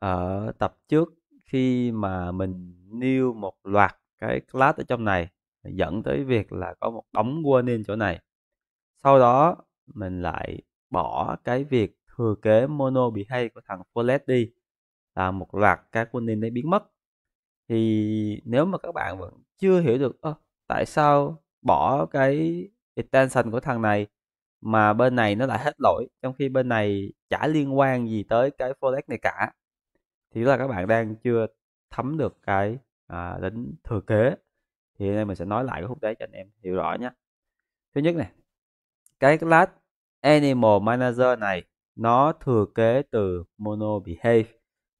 ở tập trước khi mà mình nêu một loạt cái class ở trong này dẫn tới việc là có một đống warning chỗ này sau đó mình lại bỏ cái việc thừa kế mono bị hay của thằng Follett đi là một loạt các warning đấy biến mất thì nếu mà các bạn vẫn chưa hiểu được ơ tại sao bỏ cái extension của thằng này mà bên này nó lại hết lỗi trong khi bên này chả liên quan gì tới cái forex này cả thì là các bạn đang chưa thấm được cái à, tính thừa kế thì hôm nay mình sẽ nói lại cái khúc đấy cho anh em hiểu rõ nhé thứ nhất này cái class animal manager này nó thừa kế từ mono behave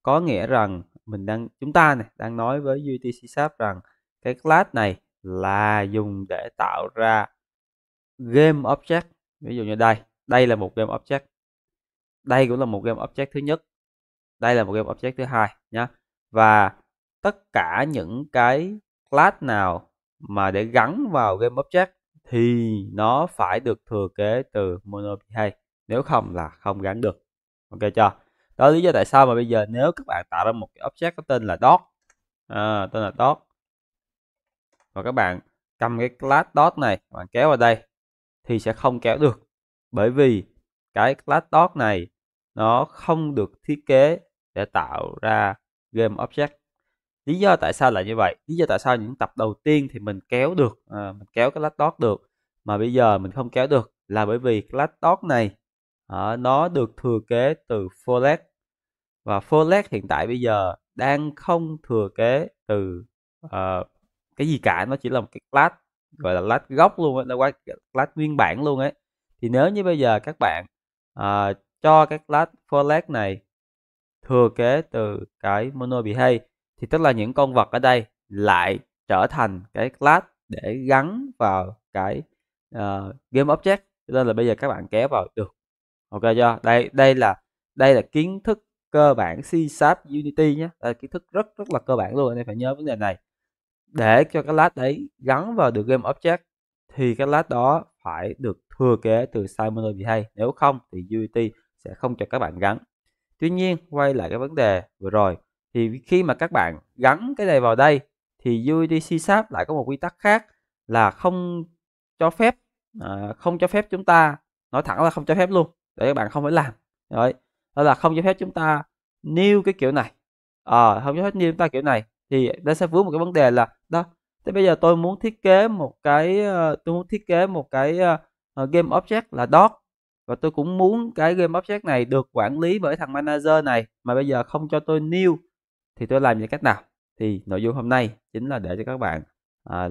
có nghĩa rằng mình đang chúng ta này đang nói với UTC sharp rằng cái class này là dùng để tạo ra game object ví dụ như đây đây là một game object đây cũng là một game object thứ nhất đây là một game object thứ hai nhé và tất cả những cái class nào mà để gắn vào game object thì nó phải được thừa kế từ mono hay nếu không là không gắn được ok chưa đó lý do tại sao mà bây giờ nếu các bạn tạo ra một cái object có tên là dot à, tên là dot và các bạn cầm cái class dot này bạn kéo vào đây thì sẽ không kéo được bởi vì cái class dot này nó không được thiết kế để tạo ra game object lý do tại sao lại như vậy lý do tại sao những tập đầu tiên thì mình kéo được à, mình kéo cái lát dot được mà bây giờ mình không kéo được là bởi vì cái lát dot này à, nó được thừa kế từ folex và folex hiện tại bây giờ đang không thừa kế từ uh, cái gì cả nó chỉ là một cái class gọi là class gốc luôn ấy, là class nguyên bản luôn ấy thì nếu như bây giờ các bạn uh, cho cái class forex này thừa kế từ cái mono behave thì tức là những con vật ở đây lại trở thành cái class để gắn vào cái uh, game object cho nên là bây giờ các bạn kéo vào được ok chưa đây đây là đây là kiến thức cơ bản C Sharp Unity nhé đây là kiến thức rất rất là cơ bản luôn anh em phải nhớ vấn đề này để cho cái lát đấy gắn vào được game object thì cái lát đó phải được thừa kế từ Simon hay nếu không thì Unity sẽ không cho các bạn gắn Tuy nhiên, quay lại cái vấn đề vừa rồi, thì khi mà các bạn gắn cái này vào đây, thì UIDC SAP lại có một quy tắc khác là không cho phép, à, không cho phép chúng ta, nói thẳng là không cho phép luôn, để các bạn không phải làm. rồi đó là không cho phép chúng ta nêu cái kiểu này. À, không cho phép nêu chúng ta kiểu này. Thì nó sẽ vướng một cái vấn đề là, đó, thế bây giờ tôi muốn thiết kế một cái, ờ, tôi muốn thiết kế một cái ờ, game object là dot và tôi cũng muốn cái game object này được quản lý bởi thằng manager này mà bây giờ không cho tôi new thì tôi làm như cách nào thì nội dung hôm nay chính là để cho các bạn à,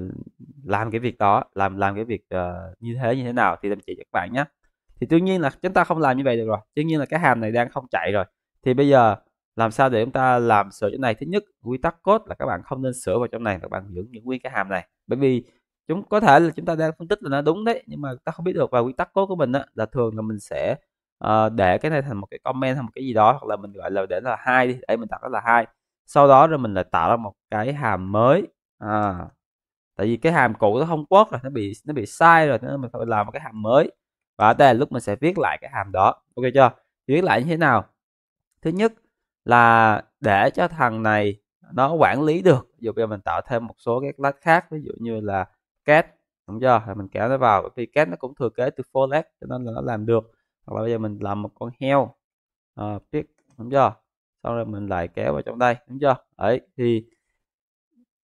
làm cái việc đó làm làm cái việc uh, như thế như thế nào thì làm chỉ cho các bạn nhé thì tuy nhiên là chúng ta không làm như vậy được rồi tuy nhiên là cái hàm này đang không chạy rồi thì bây giờ làm sao để chúng ta làm sửa chỗ này thứ nhất quy tắc code là các bạn không nên sửa vào trong này các bạn giữ những nguyên cái hàm này bởi vì chúng có thể là chúng ta đang phân tích là nó đúng đấy nhưng mà ta không biết được và quy tắc cốt của mình đó là thường là mình sẽ uh, để cái này thành một cái comment hay một cái gì đó hoặc là mình gọi là để là hai đi để mình đặt nó là hai sau đó rồi mình lại tạo ra một cái hàm mới à, tại vì cái hàm cũ nó không quất rồi nó bị nó bị sai rồi nên mình phải làm một cái hàm mới và ở đây là lúc mình sẽ viết lại cái hàm đó ok chưa viết lại như thế nào thứ nhất là để cho thằng này nó quản lý được ví dụ bây giờ mình tạo thêm một số cái class khác ví dụ như là két đúng chưa mình kéo nó vào vì cat nó cũng thừa kế từ forex cho nên là nó làm được hoặc là bây giờ mình làm một con heo uh, ờ, pig đúng chưa xong rồi mình lại kéo vào trong đây đúng chưa ấy thì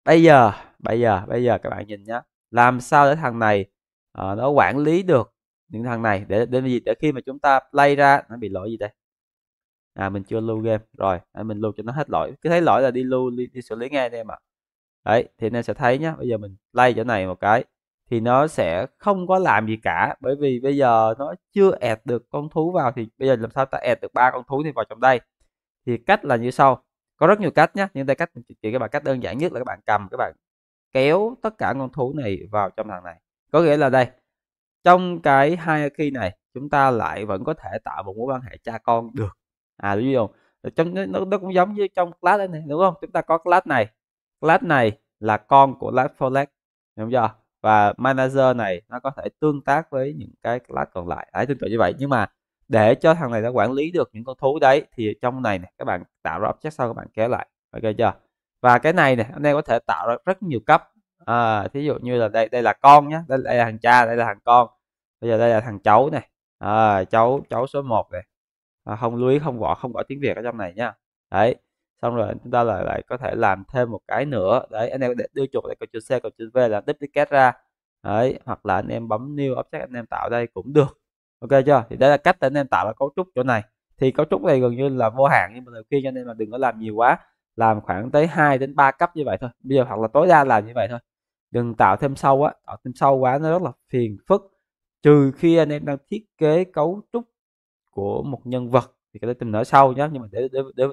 bây giờ bây giờ bây giờ các bạn nhìn nhá làm sao để thằng này uh, nó quản lý được những thằng này để để gì để khi mà chúng ta play ra nó bị lỗi gì đây à mình chưa lưu game rồi à, mình lưu cho nó hết lỗi cứ thấy lỗi là đi lưu đi, đi xử lý ngay đây em ạ à đấy thì anh em sẽ thấy nhá bây giờ mình lay chỗ này một cái thì nó sẽ không có làm gì cả bởi vì bây giờ nó chưa ẹt được con thú vào thì bây giờ làm sao ta ẹt được ba con thú thì vào trong đây thì cách là như sau có rất nhiều cách nhá, nhưng đây cách mình chỉ các bạn cách đơn giản nhất là các bạn cầm các bạn kéo tất cả con thú này vào trong thằng này có nghĩa là đây trong cái hierarchy này chúng ta lại vẫn có thể tạo một mối quan hệ cha con được à ví dụ, trong nó, nó cũng giống như trong class này đúng không chúng ta có class này Lát này là con của class flex hiểu chưa và manager này nó có thể tương tác với những cái lát còn lại đấy tương tự như vậy nhưng mà để cho thằng này nó quản lý được những con thú đấy thì trong này này các bạn tạo ra object sau các bạn kéo lại ok chưa và cái này này anh em có thể tạo ra rất nhiều cấp à, thí dụ như là đây đây là con nhé đây, đây là thằng cha đây là thằng con bây giờ đây là thằng cháu này à, cháu cháu số 1 này à, không lưu ý không gõ không gõ tiếng việt ở trong này nha đấy xong rồi chúng ta lại lại có thể làm thêm một cái nữa đấy anh em đưa chuột lại cầu chữ C còn chữ V là duplicate ra đấy hoặc là anh em bấm new object anh em tạo đây cũng được ok chưa thì đây là cách để anh em tạo ra cấu trúc chỗ này thì cấu trúc này gần như là vô hạn nhưng mà lời khi cho nên là đừng có làm nhiều quá làm khoảng tới 2 đến 3 cấp như vậy thôi bây giờ hoặc là tối đa làm như vậy thôi đừng tạo thêm sâu quá tạo thêm sâu quá nó rất là phiền phức trừ khi anh em đang thiết kế cấu trúc của một nhân vật thì cái đó tìm nữa sâu nhé nhưng mà để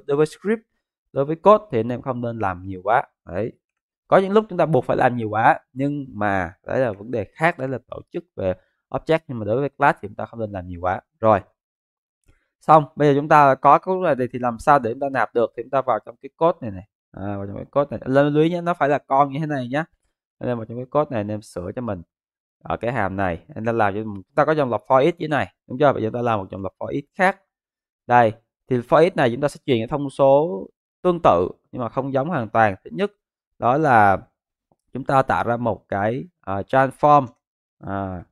đối với script đối với code thì anh em không nên làm nhiều quá đấy có những lúc chúng ta buộc phải làm nhiều quá nhưng mà đấy là vấn đề khác đấy là tổ chức về object nhưng mà đối với class thì chúng ta không nên làm nhiều quá rồi xong bây giờ chúng ta có cái này thì làm sao để chúng ta nạp được thì chúng ta vào trong cái code này này à, vào trong cái code này lên lưới nhé nó phải là con như thế này nhá nên vào trong cái code này anh em sửa cho mình ở cái hàm này anh ta làm cho chúng ta có dòng lọc for x dưới này đúng chưa bây giờ ta làm một dòng lọc for x khác đây thì for x này chúng ta sẽ truyền cái thông số tương tự nhưng mà không giống hoàn toàn thứ nhất đó là chúng ta tạo ra một cái uh, transform uh,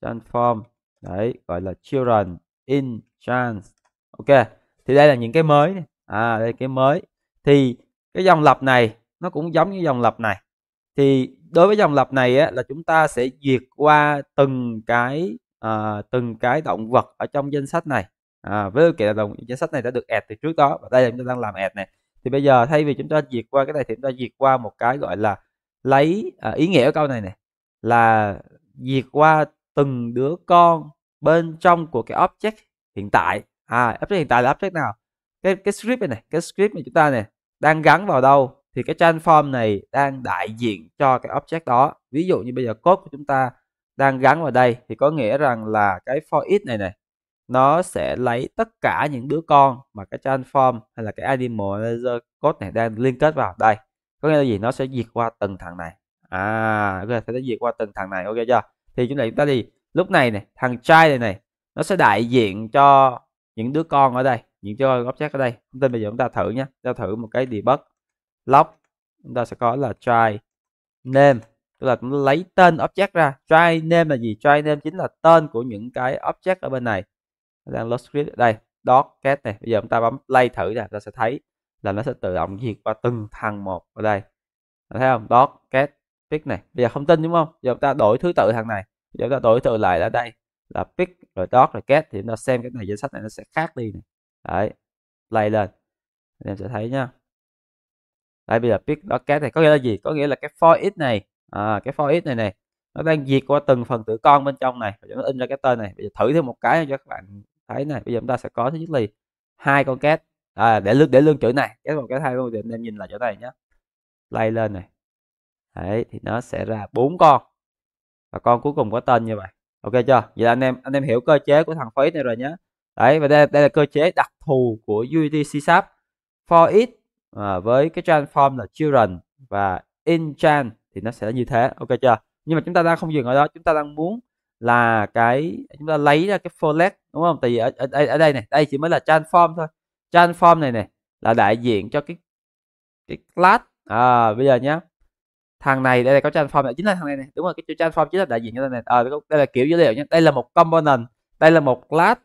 transform đấy gọi là children in chance ok thì đây là những cái mới này. à đây cái mới thì cái dòng lập này nó cũng giống như dòng lập này thì đối với dòng lập này á, là chúng ta sẽ duyệt qua từng cái uh, từng cái động vật ở trong danh sách này à, với điều kiện là đồng danh sách này đã được add từ trước đó và đây là chúng ta đang làm add này thì bây giờ thay vì chúng ta diệt qua cái này thì chúng ta diệt qua một cái gọi là lấy à, ý nghĩa của câu này này là diệt qua từng đứa con bên trong của cái object hiện tại à object hiện tại là object nào cái cái script này, này cái script này chúng ta này đang gắn vào đâu thì cái transform này đang đại diện cho cái object đó ví dụ như bây giờ code của chúng ta đang gắn vào đây thì có nghĩa rằng là cái for each này này nó sẽ lấy tất cả những đứa con mà cái transform hay là cái animalizer code này đang liên kết vào đây có nghĩa là gì nó sẽ diệt qua từng thằng này à ok sẽ diệt qua từng thằng này ok chưa thì chúng ta chúng đi lúc này này thằng trai này này nó sẽ đại diện cho những đứa con ở đây những cho góc chat ở đây không tin bây giờ chúng ta thử nhé ta thử một cái debug log chúng ta sẽ có là try name tức là chúng ta lấy tên object ra try name là gì try name chính là tên của những cái object ở bên này đang load script đây docket này bây giờ chúng ta bấm play thử nè ta sẽ thấy là nó sẽ tự động diệt qua từng thằng một ở đây thấy không docket pick này bây giờ không tin đúng không giờ chúng ta đổi thứ tự thằng này giờ chúng ta đổi thứ tự lại ở đây là pick rồi dot rồi get thì nó xem cái này danh sách này nó sẽ khác đi này. đấy play lên anh em sẽ thấy nhá Đây bây giờ pick dot get này có nghĩa là gì có nghĩa là cái for x này à, cái for x này này nó đang diệt qua từng phần tử con bên trong này rồi nó in ra cái tên này bây giờ thử thêm một cái cho các bạn thấy này bây giờ chúng ta sẽ có thứ nhất là hai con két à, để lương để lương chữ này két một cái hai con thì anh em nhìn lại chỗ này nhé lay lên này đấy thì nó sẽ ra bốn con và con cuối cùng có tên như vậy ok chưa vậy là anh em anh em hiểu cơ chế của thằng phí này rồi nhé đấy và đây, đây là cơ chế đặc thù của UTC Sharp for it à, với cái transform là children và in chain thì nó sẽ như thế ok chưa nhưng mà chúng ta đang không dừng ở đó chúng ta đang muốn là cái chúng ta lấy ra cái forex đúng không tại vì ở, ở, ở đây này đây chỉ mới là transform thôi transform này này là đại diện cho cái cái class à, bây giờ nhá thằng này đây là có transform này chính là thằng này này đúng rồi cái transform chính là đại diện cho thằng này à, đây là kiểu dữ liệu nhé đây là một component đây là một class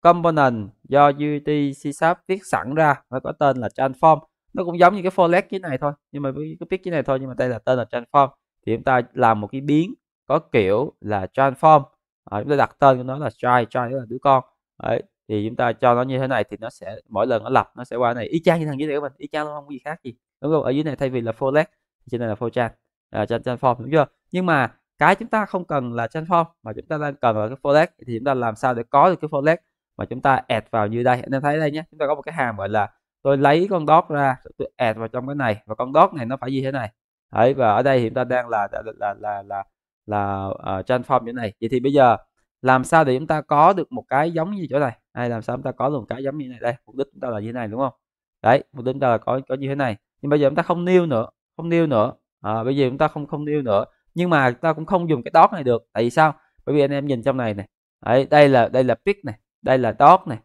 component do UTC Sharp viết sẵn ra nó có tên là transform nó cũng giống như cái forex cái này thôi nhưng mà cái viết cái này thôi nhưng mà đây là tên là transform thì chúng ta làm một cái biến có kiểu là transform à, chúng ta đặt tên của nó là child child là đứa con đấy thì chúng ta cho nó như thế này thì nó sẽ mỗi lần nó lập nó sẽ qua này y chang như thằng dưới này các bạn y chang luôn không có gì khác gì đúng không ở dưới này thay vì là thì trên này là fortran à, ờ, transform đúng chưa nhưng mà cái chúng ta không cần là transform mà chúng ta đang cần là cái forex thì chúng ta làm sao để có được cái forex mà chúng ta add vào như đây anh em thấy đây nhé chúng ta có một cái hàm gọi là tôi lấy con dot ra tôi add vào trong cái này và con dot này nó phải như thế này đấy và ở đây thì chúng ta đang là là là là, là là uh, ờ, transform chỗ này vậy thì bây giờ làm sao để chúng ta có được một cái giống như chỗ này hay làm sao chúng ta có được một cái giống như này đây mục đích chúng ta là như thế này đúng không đấy mục đích chúng ta là có có như thế này nhưng bây giờ chúng ta không nêu nữa không nêu nữa à, bây giờ chúng ta không không nêu nữa nhưng mà chúng ta cũng không dùng cái dot này được tại vì sao bởi vì anh em nhìn trong này này đấy, đây là đây là pick này đây là dot này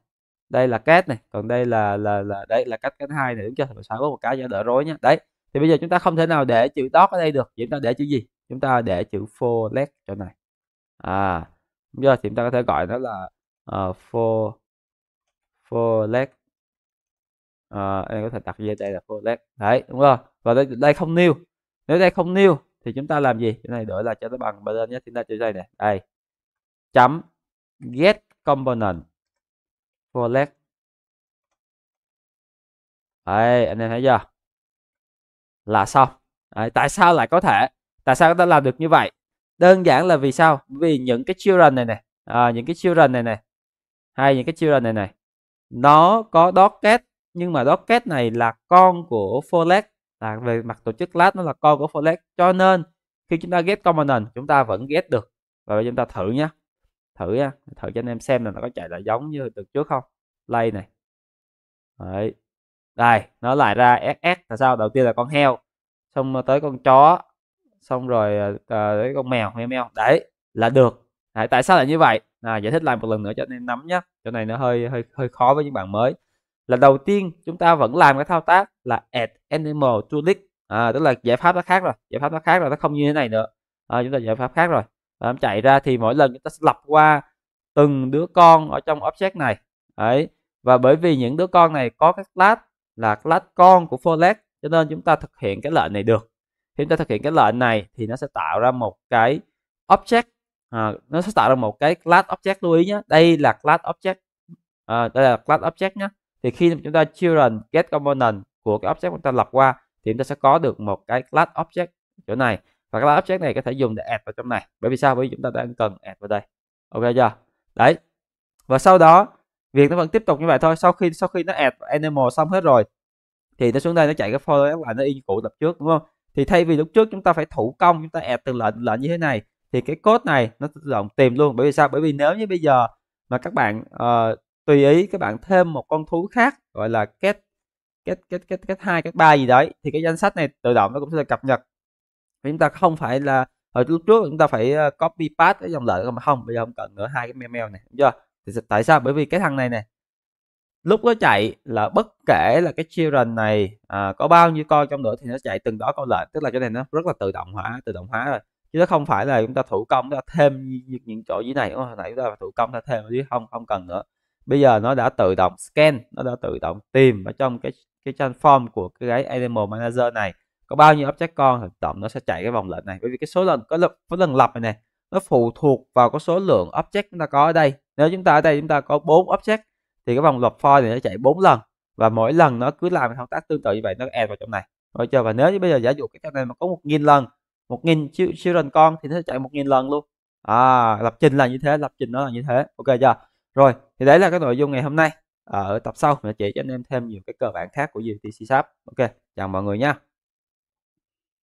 đây là cat này còn đây là là là đây là cách cách hai này đúng chưa sao có một cái cho đỡ rối nhá đấy thì bây giờ chúng ta không thể nào để chữ dot ở đây được chúng ta để chữ gì chúng ta để chữ for let chỗ này à bây giờ thì chúng ta có thể gọi nó là uh, for for let à, ờ, em có thể đặt vô đây là for let đấy đúng rồi và đây, đây không new nếu đây không new thì chúng ta làm gì cái này đổi là cho nó bằng bên nhé chúng ta chữ đây này đây chấm get component for let đấy anh em thấy chưa là xong đấy, tại sao lại có thể tại sao chúng ta làm được như vậy đơn giản là vì sao vì những cái children này này à, những cái children này này hay những cái children này này nó có docket nhưng mà docket này là con của folex là về mặt tổ chức class nó là con của folex cho nên khi chúng ta get component chúng ta vẫn get được và chúng ta thử nhé thử nha thử cho anh em xem là nó có chạy lại giống như từ trước không Lay này Đấy. đây nó lại ra ss là sao đầu tiên là con heo xong tới con chó xong rồi à, ờ, đấy, ờ, con mèo mèo mèo đấy là được đấy, tại sao lại như vậy à, giải thích lại một lần nữa cho nên nắm nhé chỗ này nó hơi hơi hơi khó với những bạn mới là đầu tiên chúng ta vẫn làm cái thao tác là add animal to list à, tức là giải pháp nó khác rồi giải pháp nó khác rồi nó không như thế này nữa à, chúng ta giải pháp khác rồi và chạy ra thì mỗi lần chúng ta sẽ lập qua từng đứa con ở trong object này đấy và bởi vì những đứa con này có cái class là class con của forlet cho nên chúng ta thực hiện cái lệnh này được khi chúng ta thực hiện cái lệnh này thì nó sẽ tạo ra một cái object à, nó sẽ tạo ra một cái class object lưu ý nhé đây là class object à, đây là class object nhé thì khi chúng ta children get component của cái object chúng ta lập qua thì chúng ta sẽ có được một cái class object chỗ này và cái class object này có thể dùng để add vào trong này bởi vì sao bởi vì chúng ta đang cần add vào đây ok chưa đấy và sau đó việc nó vẫn tiếp tục như vậy thôi sau khi sau khi nó add animal xong hết rồi thì nó xuống đây nó chạy cái for lại nó in cụ tập trước đúng không thì thay vì lúc trước chúng ta phải thủ công chúng ta ẹt từ lệnh lệnh như thế này thì cái code này nó tự động tìm luôn bởi vì sao bởi vì nếu như bây giờ mà các bạn uh, tùy ý các bạn thêm một con thú khác gọi là kết kết kết kết kết hai kết ba gì đấy thì cái danh sách này tự động nó cũng sẽ cập nhật vì chúng ta không phải là hồi lúc trước chúng ta phải ờ, copy paste cái dòng lệnh mà không bây giờ không cần nữa hai cái mail này đúng chưa thì tại sao bởi vì cái thằng này này lúc nó chạy là bất kể là cái children này à, có bao nhiêu con trong nữa thì nó chạy từng đó con lệnh tức là cái này nó rất là tự động hóa tự động hóa rồi chứ nó không phải là chúng ta thủ công chúng ta thêm những, những chỗ dưới này đúng không? hồi nãy chúng ta thủ công ta thêm chứ không không cần nữa bây giờ nó đã tự động scan nó đã tự động tìm ở trong cái cái transform của cái animal manager này có bao nhiêu object con thì tổng nó sẽ chạy cái vòng lệnh này bởi vì cái số lần có lần, có lần lặp này này nó phụ thuộc vào cái số lượng object chúng ta có ở đây nếu chúng ta ở đây chúng ta có bốn object thì cái vòng lặp for này nó chạy bốn lần và mỗi lần nó cứ làm thao tác tương tự như vậy nó add vào trong này rồi chờ và nếu như bây giờ giả dụ cái trong này mà có một nghìn lần một nghìn siêu children con thì nó sẽ chạy một nghìn lần luôn à lập trình là như thế lập trình nó là như thế ok chưa rồi thì đấy là cái nội dung ngày hôm nay ở tập sau mình sẽ chỉ cho anh em thêm nhiều cái cơ bản khác của UTC Sharp ok chào mọi người nha